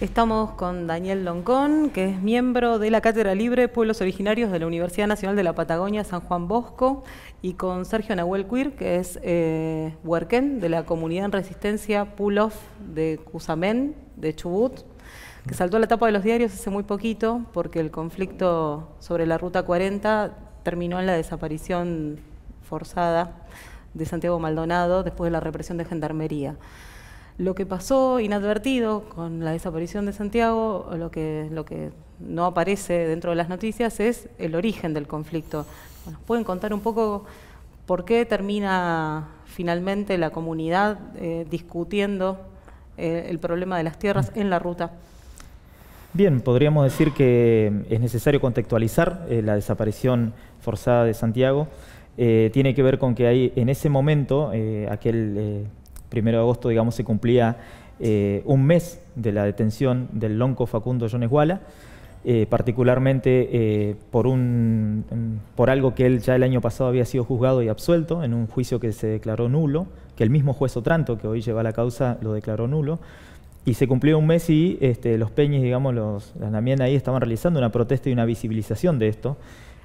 Estamos con Daniel Loncón, que es miembro de la Cátedra Libre Pueblos Originarios de la Universidad Nacional de la Patagonia San Juan Bosco, y con Sergio Nahuel Quir, que es eh, huerquén de la comunidad en resistencia Pulof de Cusamén, de Chubut, que saltó a la tapa de los diarios hace muy poquito porque el conflicto sobre la Ruta 40 terminó en la desaparición forzada de Santiago Maldonado después de la represión de Gendarmería lo que pasó inadvertido con la desaparición de Santiago, lo que, no aparece dentro de las noticias, es el origen del conflicto. ¿Nos pueden contar un poco por qué termina finalmente la comunidad eh, discutiendo eh, el problema de las tierras en la ruta? Bien, podríamos decir que eh, es necesario contextualizar la desaparición forzada de Santiago. tiene que ver con que hay, en ese momento, aquel primero de agosto, digamos, se cumplía eh, un mes de la detención del lonco Facundo Jones eh, particularmente eh, por, un, por algo que él ya el año pasado había sido juzgado y absuelto en un juicio que se declaró nulo, que el mismo juez Otranto, que hoy lleva la causa, lo declaró nulo. Y se cumplió un mes y este, los peñes, digamos, los, las Namien ahí estaban realizando una protesta y una visibilización de esto.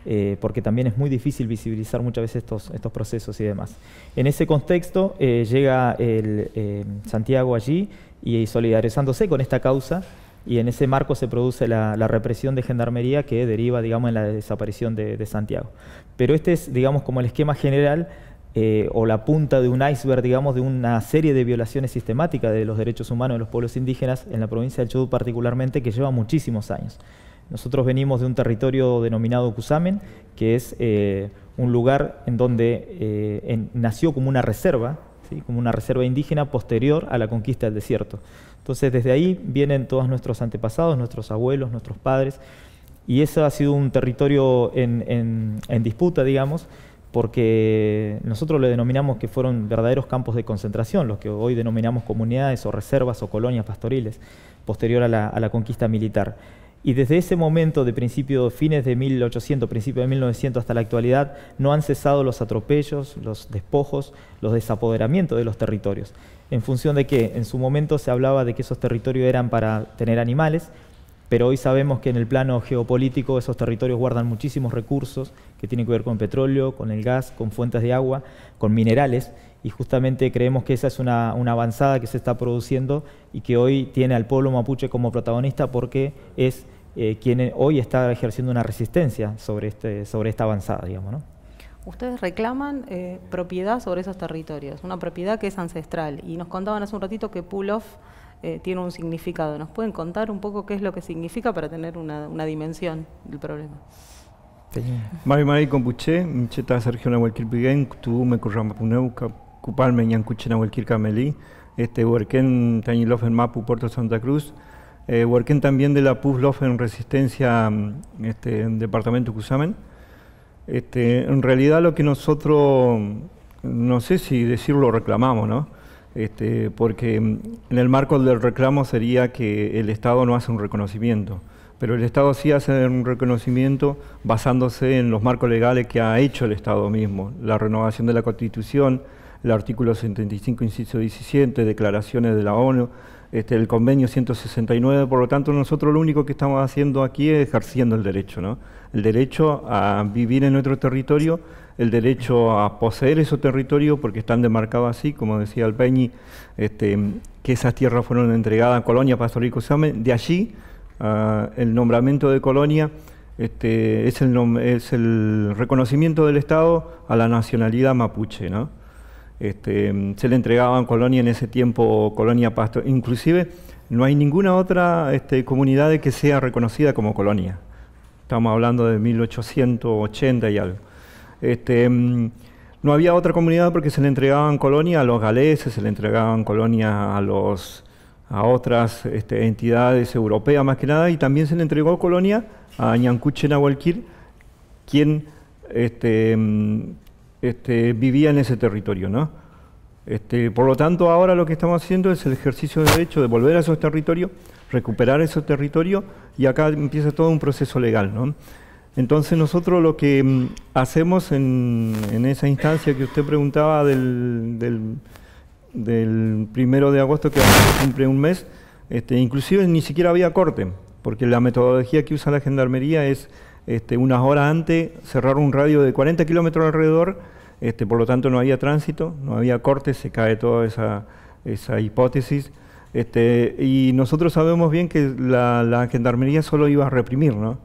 Eh, porque también es muy difícil visibilizar muchas veces estos, procesos y demás. En ese contexto eh, llega el, eh, Santiago allí y, solidarizándose con esta causa y en ese marco se produce la, represión de gendarmería que deriva, en la desaparición de, Santiago. Pero este es, digamos, como el esquema general o la punta de un iceberg, digamos, de una serie de violaciones sistemáticas de los derechos humanos de los pueblos indígenas en la provincia del Chubut particularmente, que lleva muchísimos años. Nosotros venimos de un territorio denominado Cusamen, que es eh, un lugar en donde eh, nació como una reserva, como una reserva indígena posterior a la conquista del desierto. Entonces desde ahí vienen todos nuestros antepasados, nuestros abuelos, nuestros padres, y eso ha sido un territorio en, disputa, digamos, porque nosotros lo denominamos que fueron verdaderos campos de concentración, los que hoy denominamos comunidades o reservas o colonias pastoriles, posterior a la conquista militar. Y desde ese momento, de principio, fines de 1800, principios de 1900 hasta la actualidad, no han cesado los atropellos, los despojos, los desapoderamientos de los territorios. En función de que en su momento se hablaba de que esos territorios eran para tener animales, pero hoy sabemos que en el plano geopolítico esos territorios guardan muchísimos recursos que tienen que ver con petróleo, con el gas, con fuentes de agua, con minerales, y justamente creemos que esa es una, avanzada que se está produciendo y que hoy tiene al pueblo mapuche como protagonista porque es eh, quien hoy está ejerciendo una resistencia sobre, este, sobre esta avanzada, digamos. Ustedes reclaman eh, propiedad sobre esos territorios, una propiedad que es ancestral. Y nos contaban hace un ratito que pull off eh, tiene un significado. ¿Nos pueden contar un poco qué es lo que significa para tener una, dimensión del problema? Mari Mari Compuché, Micheta Sergio Cupalme, Ñancuchena, Huelquir, Camelí, este, Huerquén, Tañilofen, Mapu, Puerto Santa Cruz, eh, Huerquén también de la Puzlofen, Resistencia, mm, este, en Departamento Cusamen. Este, en realidad lo que nosotros, mm, no sé si decirlo reclamamos, ¿no? Este, porque mm, en el marco del reclamo sería que el Estado no hace un reconocimiento, pero el Estado sí hace un reconocimiento basándose en los marcos legales que ha hecho el Estado mismo, la renovación de la Constitución, el artículo 75, inciso 17, declaraciones de la ONU, este, el convenio 169, por lo tanto nosotros lo único que estamos haciendo aquí es ejerciendo el derecho, ¿no? el derecho a vivir en nuestro territorio, el derecho a poseer esos territorios porque están demarcados así, como decía el este, que esas tierras fueron entregadas a Colonia y de allí ah, el nombramiento de Colonia este, es, el es el reconocimiento del Estado a la nacionalidad mapuche. ¿no? Este, se le entregaban Colonia en ese tiempo, Colonia Pasto. Inclusive no hay ninguna otra este, comunidad que sea reconocida como colonia. Estamos hablando de 1880 y algo. Este, mm, no había otra comunidad porque se le entregaban colonia a los galeses, se le entregaban colonia a otras entidades europeas más que nada, y también se le entregó colonia a Ñancuche nahualquir, quien mm, este, vivía en ese territorio, ¿no? Este, por lo tanto, ahora lo que estamos haciendo es el ejercicio de derecho de volver a esos territorios, recuperar esos territorios y acá empieza todo un proceso legal, ¿no? Entonces nosotros lo que mm, hacemos en, esa instancia que usted preguntaba del, del, primero de agosto que cumple un mes, este, inclusive ni siquiera había corte, porque la metodología que usa la gendarmería es este, unas horas antes cerrar un radio de 40 kilómetros alrededor este, por lo tanto, no había tránsito, no había cortes, se cae toda esa, hipótesis. Este, y nosotros sabemos bien que la, gendarmería solo iba a reprimir, ¿no?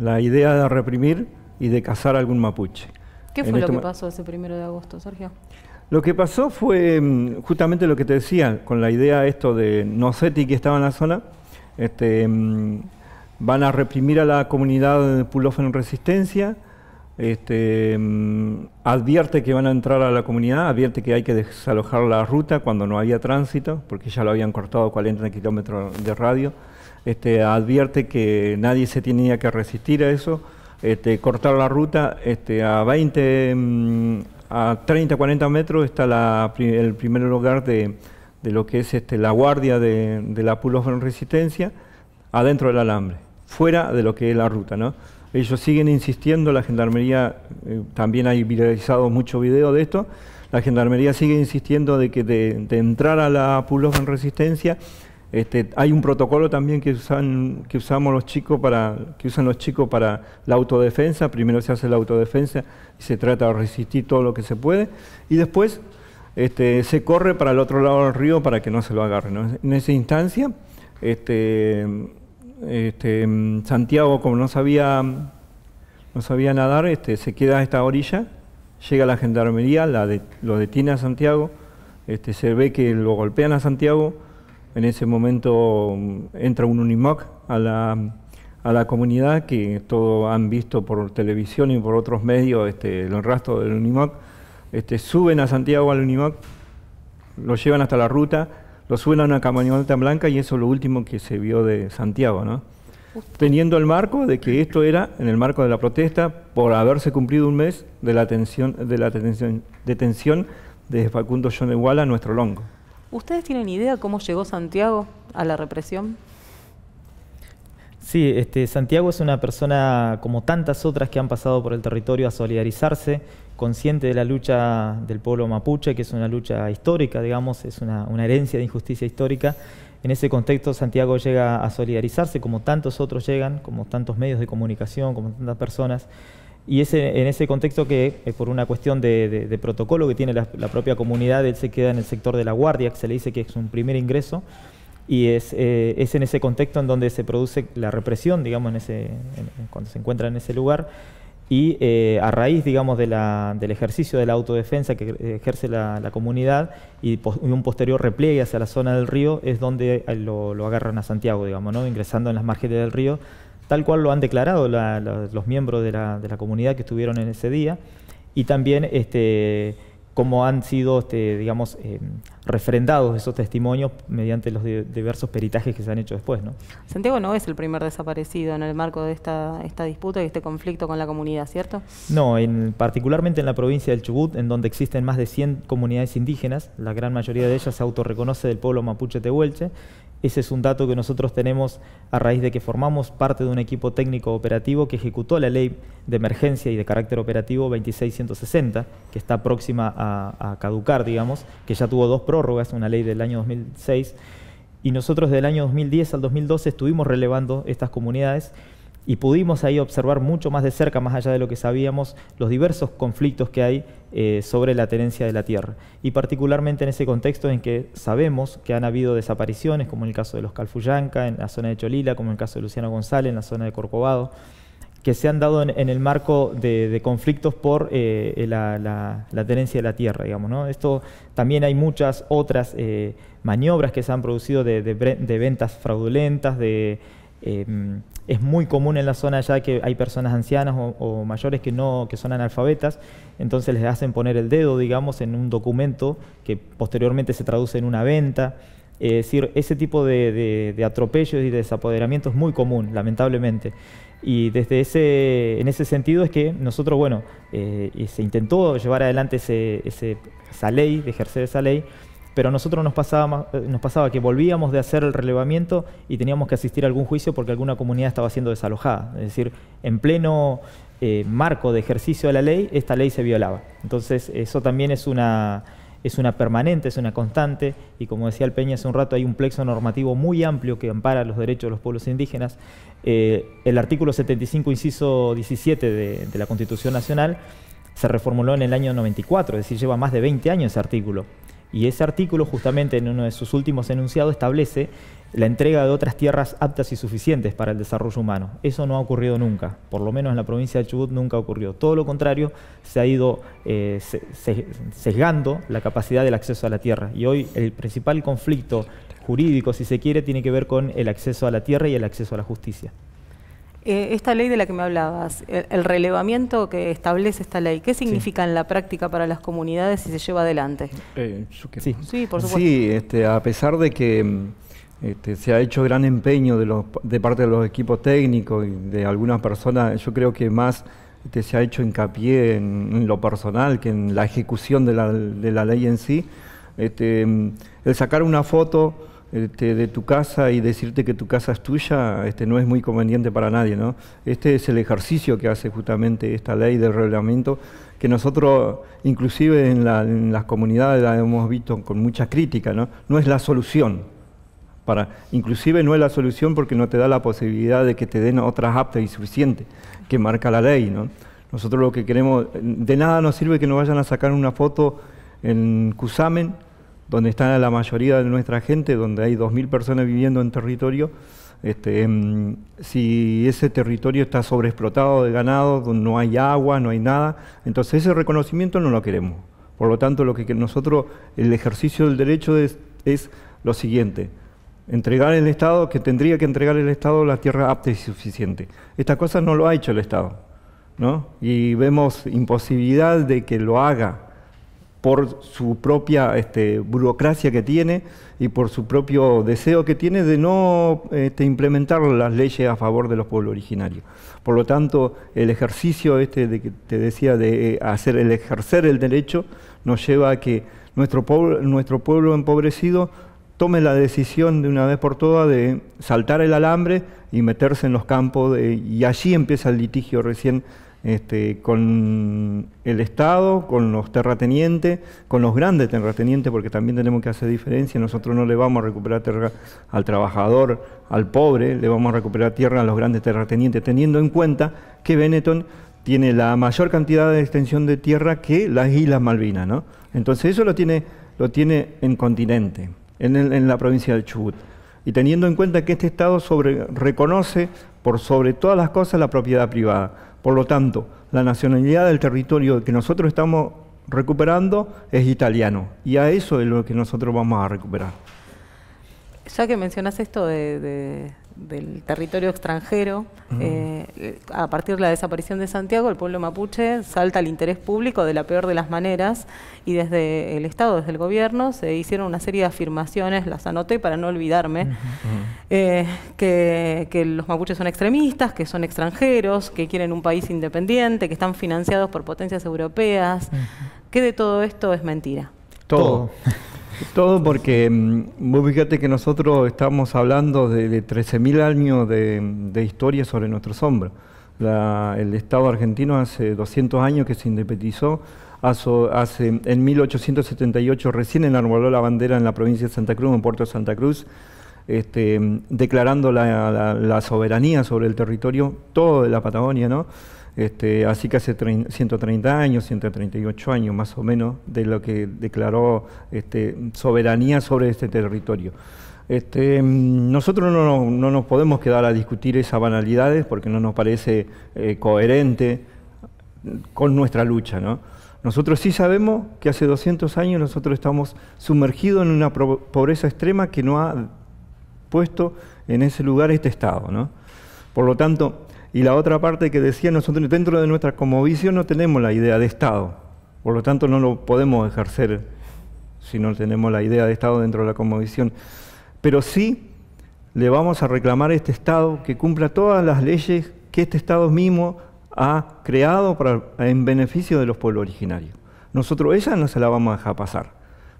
La idea de reprimir y de cazar algún mapuche. ¿Qué fue lo este que pasó ese primero de agosto, Sergio? Lo que pasó fue mm, justamente lo que te decía, con la idea esto de noseti que estaba en la zona, este, mm, van a reprimir a la comunidad de Pulofen en resistencia, este, mm, advierte que van a entrar a la comunidad, advierte que hay que desalojar la ruta cuando no había tránsito, porque ya lo habían cortado 40 kilómetros de radio. Este, advierte que nadie se tenía que resistir a eso, este, cortar la ruta este, a 20, mm, a 30, 40 metros está el primer lugar de, lo que es este, la guardia de, la Pulos Resistencia, adentro del alambre, fuera de lo que es la ruta. ¿no? Ellos siguen insistiendo, la Gendarmería, eh, también hay viralizado mucho video de esto, la Gendarmería sigue insistiendo de que de, entrar a la pulosa en resistencia, este, hay un protocolo también que usan, que usamos los chicos para, que los chicos para la autodefensa. Primero se hace la autodefensa y se trata de resistir todo lo que se puede. Y después este, se corre para el otro lado del río para que no se lo agarren. En esa instancia, este, este, mm, Santiago, como no sabía, no sabía nadar, este, se queda a esta orilla, llega la gendarmería, lo detiene a Santiago, este, se ve que lo golpean a Santiago, en ese momento mm, entra un Unimoc a la, comunidad, que todos han visto por televisión y por otros medios este, el rastro del Unimoc, suben a Santiago al Unimoc, lo llevan hasta la ruta, lo suena a una camioneta blanca y eso es lo último que se vio de Santiago, ¿no? Teniendo el marco de que esto era en el marco de la protesta por haberse cumplido un mes de la, de la detención de Facundo John de nuestro longo. ¿Ustedes tienen idea cómo llegó Santiago a la represión? Sí, este, Santiago es una persona como tantas otras que han pasado por el territorio a solidarizarse consciente de la lucha del pueblo mapuche, que es una lucha histórica, digamos, es una, herencia de injusticia histórica. En ese contexto Santiago llega a solidarizarse, como tantos otros llegan, como tantos medios de comunicación, como tantas personas. Y ese, en ese contexto que, eh, por una cuestión de, protocolo que tiene la, propia comunidad, él se queda en el sector de la guardia, que se le dice que es un primer ingreso, y es, eh, en ese contexto en donde se produce la represión, digamos, en ese, cuando se encuentra en ese lugar y eh, a raíz, digamos, del ejercicio de la autodefensa que ejerce la, comunidad y, un posterior repliegue hacia la zona del río es donde eh, lo, agarran a Santiago, digamos, ¿no? ingresando en las márgenes del río, tal cual lo han declarado los miembros de, la, comunidad que estuvieron en ese día. Y también este, cómo han sido, este, digamos, eh, refrendados esos testimonios mediante los diversos peritajes que se han hecho después. ¿no? Santiago no es el primer desaparecido en el marco de esta, esta disputa y este conflicto con la comunidad, ¿cierto? No, en, particularmente en la provincia del Chubut, en donde existen más de 100 comunidades indígenas, la gran mayoría de ellas se autorreconoce del pueblo mapuche tehuelche. Ese es un dato que nosotros tenemos a raíz de que formamos parte de un equipo técnico operativo que ejecutó la ley de emergencia y de carácter operativo 26160, que está próxima a a, caducar, digamos, que ya tuvo dos prórrogas, una ley del año 2006, y nosotros del año 2010 al 2012 estuvimos relevando estas comunidades y pudimos ahí observar mucho más de cerca, más allá de lo que sabíamos, los diversos conflictos que hay eh, sobre la tenencia de la tierra. Y particularmente en ese contexto en que sabemos que han habido desapariciones, como en el caso de los Calfuyanca, en la zona de Cholila, como en el caso de Luciano González, en la zona de Corcovado que se han dado en, el marco de, conflictos por eh, la, tenencia de la tierra, digamos. Esto también hay muchas otras eh, maniobras que se han producido de, ventas fraudulentas, em, es muy común en la zona ya que hay personas ancianas o, mayores que no que son analfabetas, entonces les hacen poner el dedo, digamos, en un documento que posteriormente se traduce en una venta. es decir, ese tipo de, atropellos y desapoderamiento es muy común, lamentablemente. Y desde ese, en ese sentido es que nosotros, bueno, eh, se intentó llevar adelante esa ley, de ejercer esa ley, pero nosotros nos pasaba, eh, nos pasaba que volvíamos de hacer el relevamiento y teníamos que asistir a algún juicio porque alguna comunidad estaba siendo desalojada. Es decir, en pleno eh, marco de ejercicio de la ley, esta ley se violaba. Entonces, eso también es una es una permanente, es una constante, y como decía el Peña hace un rato, hay un plexo normativo muy amplio que ampara los derechos de los pueblos indígenas. Eh, el artículo 75, inciso 17 de, de la Constitución Nacional, se reformuló en el año 94, es decir, lleva más de 20 años ese artículo. Y ese artículo, justamente en uno de sus últimos enunciados, establece la entrega de otras tierras aptas y suficientes para el desarrollo humano. Eso no ha ocurrido nunca, por lo menos en la provincia de Chubut nunca ocurrió. Todo lo contrario, se ha ido eh, sesgando la capacidad del acceso a la tierra. Y hoy el principal conflicto jurídico, si se quiere, tiene que ver con el acceso a la tierra y el acceso a la justicia. Eh, esta ley de la que me hablabas, el, relevamiento que establece esta ley, ¿qué significa en la práctica para las comunidades si se lleva adelante? Eh, sí. sí. por supuesto. Sí, este, a pesar de que mm, este, se ha hecho gran empeño de, parte de los equipos técnicos y de algunas personas, yo creo que más este, se ha hecho hincapié en, lo personal que en la ejecución de la, ley en sí. Este, el sacar una foto de tu casa y decirte que tu casa es tuya este, no es muy conveniente para nadie. Este es el ejercicio que hace justamente esta ley de reglamento, que nosotros inclusive en, las comunidades la hemos visto con mucha crítica. no es la solución, inclusive no es la solución porque no te da la posibilidad de que te den otras aptas y suficientes que marca la ley. Nosotros lo que queremos, de nada nos sirve que nos vayan a sacar una foto en Cusamen, donde está la mayoría de nuestra gente, donde hay 2.000 personas viviendo en territorio, este, em, si ese territorio está sobreexplotado de ganado, no hay agua, no hay nada, entonces ese reconocimiento no lo queremos. Por lo tanto, lo que nosotros, el ejercicio del derecho es lo siguiente, entregar el Estado, que tendría que entregar el Estado la tierra apta y suficiente. estas cosas no lo ha hecho el Estado, ¿no? Y vemos imposibilidad de que lo haga por su propia este, burocracia que tiene y por su propio deseo que tiene de no este, implementar las leyes a favor de los pueblos originarios. Por lo tanto, el ejercicio este de que te decía de eh, hacer el ejercer el derecho nos lleva a que nuestro pueblo, nuestro pueblo empobrecido tome la decisión de una vez por todas de saltar el alambre y meterse en los campos y allí empieza el litigio recién este, con el Estado, con los terratenientes, con los grandes terratenientes, porque también tenemos que hacer diferencia, nosotros no le vamos a recuperar tierra al trabajador, al pobre, le vamos a recuperar tierra a los grandes terratenientes, teniendo en cuenta que Benetton tiene la mayor cantidad de extensión de tierra que las Islas Malvinas, Entonces eso lo tiene, lo tiene en continente en, la provincia de Chubut. Y teniendo en cuenta que este Estado sobre, reconoce por sobre todas las cosas la propiedad privada. Por lo tanto, la nacionalidad del territorio que nosotros estamos recuperando es italiano. Y a eso es lo que nosotros vamos a recuperar. Ya que mencionas esto del territorio extranjero, eh, a partir de la desaparición de Santiago, el pueblo mapuche salta al interés público de la peor de las maneras y desde el Estado, desde el gobierno, se hicieron una serie de afirmaciones, las anoté para no olvidarme, eh, que, los mapuches son extremistas, que son extranjeros, que quieren un país independiente, que están financiados por potencias europeas. ¿Qué de todo esto es mentira? Todo. Todo porque mm, vos fíjate que nosotros estamos hablando de, de 13.000 años de, historia sobre nuestros hombros. el Estado argentino hace 200 años que se independizó, hace, en 1878 recién enarboló la bandera en la provincia de Santa Cruz, en Puerto Santa Cruz, este, declarando la, la soberanía sobre el territorio todo de la Patagonia, ¿no? Este, así que hace 130 años, 138 años más o menos, de lo que declaró este, soberanía sobre este territorio. Este, mm, nosotros no, nos podemos quedar a discutir esas banalidades porque no nos parece eh, coherente con nuestra lucha. Nosotros sí sabemos que hace 200 años nosotros estamos sumergidos en una pobreza extrema que no ha puesto en ese lugar este Estado. Por lo tanto, y la otra parte que decía, nosotros dentro de nuestra comovisión no tenemos la idea de Estado, por lo tanto no lo podemos ejercer si no tenemos la idea de Estado dentro de la comovisión. Pero sí le vamos a reclamar a este Estado que cumpla todas las leyes que este Estado mismo ha creado en beneficio de los pueblos originarios. Nosotros ella no se la vamos a dejar pasar.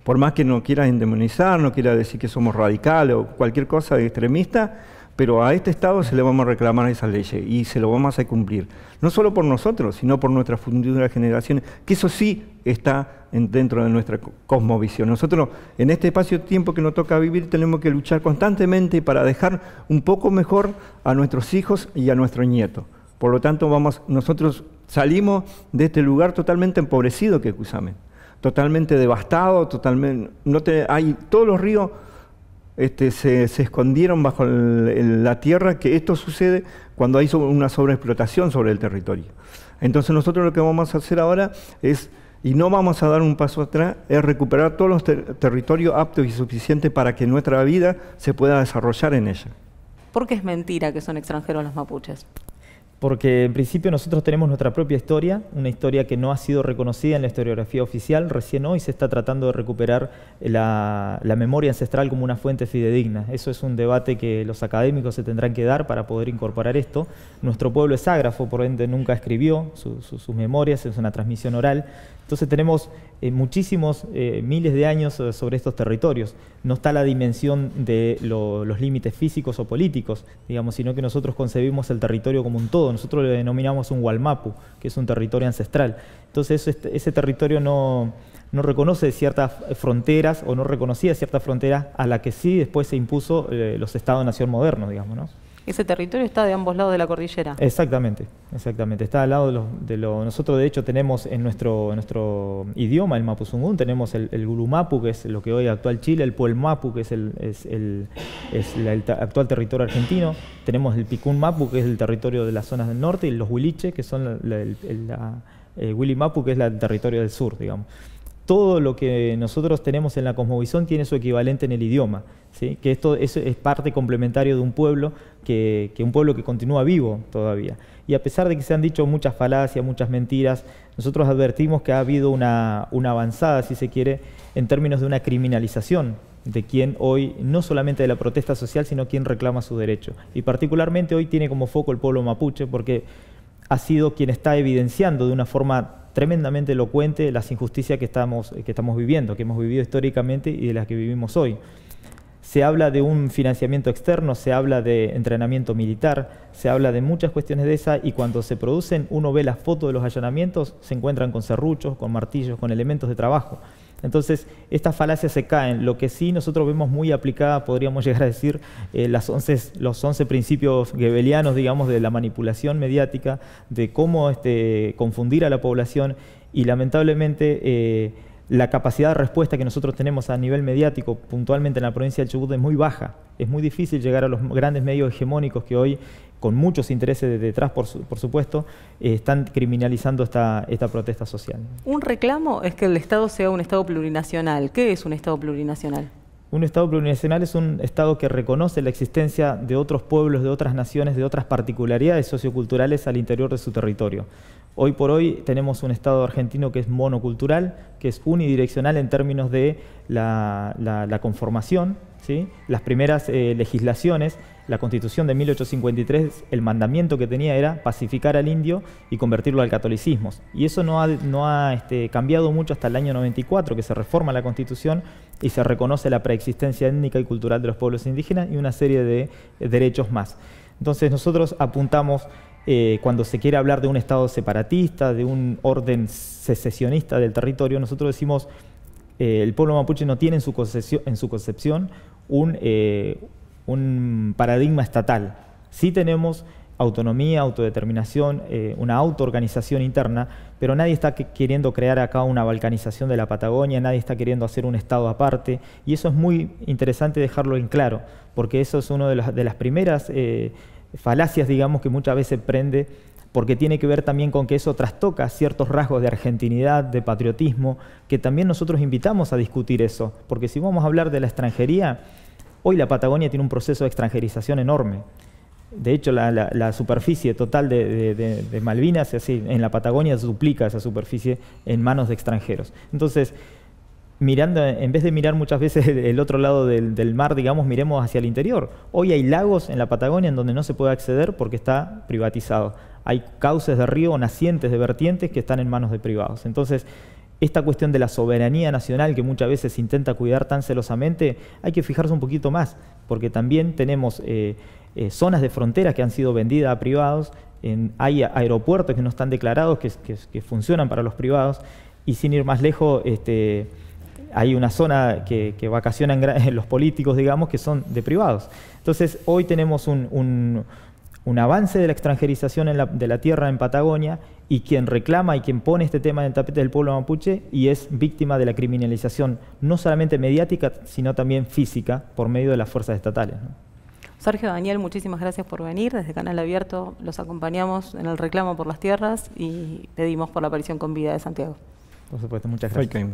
Por más que no quiera indemnizar, no quiera decir que somos radicales o cualquier cosa de extremista, pero a este Estado se le vamos a reclamar esa ley y se lo vamos a cumplir. No solo por nosotros, sino por nuestras futuras generaciones, que eso sí está dentro de nuestra cosmovisión. Nosotros en este espacio-tiempo que nos toca vivir tenemos que luchar constantemente para dejar un poco mejor a nuestros hijos y a nuestros nietos. Por lo tanto, vamos, nosotros salimos de este lugar totalmente empobrecido que Kusame. totalmente devastado, totalmente, no hay, todos los ríos este, se, escondieron bajo la tierra, que esto sucede cuando hay una sobreexplotación sobre el territorio. Entonces nosotros lo que vamos a hacer ahora es, y no vamos a dar un paso atrás, es recuperar todos los territorios aptos y suficientes para que nuestra vida se pueda desarrollar en ella. ¿Por qué es mentira que son extranjeros los mapuches? porque en principio nosotros tenemos nuestra propia historia, una historia que no ha sido reconocida en la historiografía oficial, recién hoy se está tratando de recuperar la, memoria ancestral como una fuente fidedigna. Eso es un debate que los académicos se tendrán que dar para poder incorporar esto. Nuestro pueblo es ágrafo, por ende nunca escribió sus memorias, es una transmisión oral, entonces tenemos eh, muchísimos eh, miles de años eh, sobre estos territorios. No está la dimensión de los límites físicos o políticos, digamos, sino que nosotros concebimos el territorio como un todo. Nosotros lo denominamos un Walmapu, que es un territorio ancestral. Entonces este, ese, territorio no, reconoce ciertas fronteras o no reconocía ciertas fronteras a las que sí después se impuso los estados-nación modernos, digamos, ¿no? ese territorio está de ambos lados de la cordillera. Exactamente, exactamente. Está al lado de lo, nosotros de hecho tenemos en nuestro, nuestro idioma, el Mapuzungún, tenemos el, gulumapu, que es lo que hoy actual Chile, el Puelmapu, que es el, el, actual territorio argentino, tenemos el Picunmapu, Mapu, que es el territorio de las zonas del norte, y los Huiliche, que son la, el Willy eh, Mapu, que es el territorio del sur, digamos todo lo que nosotros tenemos en la cosmovisión tiene su equivalente en el idioma, ¿sí? que esto es, parte complementario de un pueblo, que, un pueblo que continúa vivo todavía. Y a pesar de que se han dicho muchas falacias, muchas mentiras, nosotros advertimos que ha habido una, una avanzada, si se quiere, en términos de una criminalización de quien hoy, no solamente de la protesta social, sino quien reclama su derecho. Y particularmente hoy tiene como foco el pueblo mapuche, porque ha sido quien está evidenciando de una forma tremendamente elocuente las injusticias que estamos, que estamos viviendo, que hemos vivido históricamente y de las que vivimos hoy. Se habla de un financiamiento externo, se habla de entrenamiento militar, se habla de muchas cuestiones de esa y cuando se producen uno ve las fotos de los allanamientos, se encuentran con serruchos, con martillos, con elementos de trabajo. Entonces, estas falacias se caen. Lo que sí nosotros vemos muy aplicada, podríamos llegar a decir, eh, las los 11 principios gebelianos, digamos, de la manipulación mediática, de cómo este, confundir a la población y lamentablemente... Eh, la capacidad de respuesta que nosotros tenemos a nivel mediático puntualmente en la provincia de Chubut es muy baja. Es muy difícil llegar a los grandes medios hegemónicos que hoy con muchos intereses detrás, por, supuesto, eh, están criminalizando esta, protesta social. Un reclamo es que el Estado sea un Estado plurinacional. ¿Qué es un Estado plurinacional? Un Estado plurinacional es un Estado que reconoce la existencia de otros pueblos, de otras naciones, de otras particularidades socioculturales al interior de su territorio. Hoy por hoy tenemos un Estado argentino que es monocultural, que es unidireccional en términos de la, conformación. Las primeras eh, legislaciones la constitución de 1853, el mandamiento que tenía era pacificar al indio y convertirlo al catolicismo. Y eso no ha, este, cambiado mucho hasta el año 94, que se reforma la constitución y se reconoce la preexistencia étnica y cultural de los pueblos indígenas y una serie de eh, derechos más. Entonces nosotros apuntamos eh, cuando se quiere hablar de un Estado separatista, de un orden secesionista del territorio, nosotros decimos, eh, el pueblo mapuche no tiene en su, concepción, un, un paradigma estatal. Sí tenemos autonomía, autodeterminación, eh, una autoorganización interna, pero nadie está queriendo crear acá una balcanización de la Patagonia, nadie está queriendo hacer un Estado aparte, y eso es muy interesante dejarlo en claro, porque eso es una de, las, primeras eh, falacias, digamos, que muchas veces prende, porque tiene que ver también con que eso trastoca ciertos rasgos de argentinidad, de patriotismo, que también nosotros invitamos a discutir eso, porque si vamos a hablar de la extranjería, Hoy la Patagonia tiene un proceso de extranjerización enorme. De hecho, la, superficie total de, Malvinas en la Patagonia se duplica esa superficie en manos de extranjeros. Entonces, mirando, en vez de mirar muchas veces el otro lado del, mar, digamos, miremos hacia el interior. Hoy hay lagos en la Patagonia en donde no se puede acceder porque está privatizado. Hay cauces de río nacientes de vertientes que están en manos de privados. Entonces, esta cuestión de la soberanía nacional que muchas veces se intenta cuidar tan celosamente, hay que fijarse un poquito más, porque también tenemos eh, eh, zonas de fronteras que han sido vendidas a privados, hay aeropuertos que no están declarados, que, funcionan para los privados, y sin ir más lejos, este, hay una zona que, vacacionan los políticos, digamos, que son de privados. Entonces, hoy tenemos un, un avance de la extranjerización de la tierra en Patagonia y quien reclama y quien pone este tema en el tapete del pueblo mapuche y es víctima de la criminalización no solamente mediática, sino también física por medio de las fuerzas estatales. Sergio Daniel, muchísimas gracias por venir. Desde Canal Abierto los acompañamos en el reclamo por las tierras y pedimos por la aparición con vida de Santiago. Por supuesto, muchas gracias.